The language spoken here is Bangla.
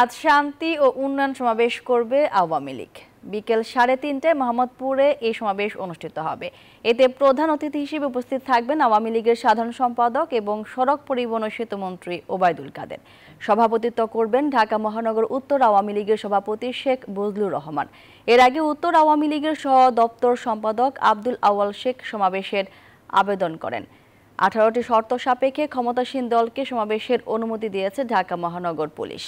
আজ শান্তি ও উন্নয়ন সমাবেশ করবে আওয়ামী লীগ বিকেল সাড়ে তিনটায় মোহাম্মদপুরে এই সমাবেশ অনুষ্ঠিত হবে এতে প্রধান অতিথি হিসেবে উপস্থিত থাকবেন আওয়ামী লীগের সাধারণ সম্পাদক এবং সড়ক পরিবহন ও সেতুমন্ত্রী ওবায়দুল কাদের সভাপতিত্ব করবেন ঢাকা মহানগর উত্তর আওয়ামী লীগের সভাপতি শেখ বজলুর রহমান এর আগে উত্তর আওয়ামী লীগের সহ দপ্তর সম্পাদক আব্দুল আওয়াল শেখ সমাবেশের আবেদন করেন আঠারোটি শর্ত সাপেক্ষে ক্ষমতাসীন দলকে সমাবেশের অনুমতি দিয়েছে ঢাকা মহানগর পুলিশ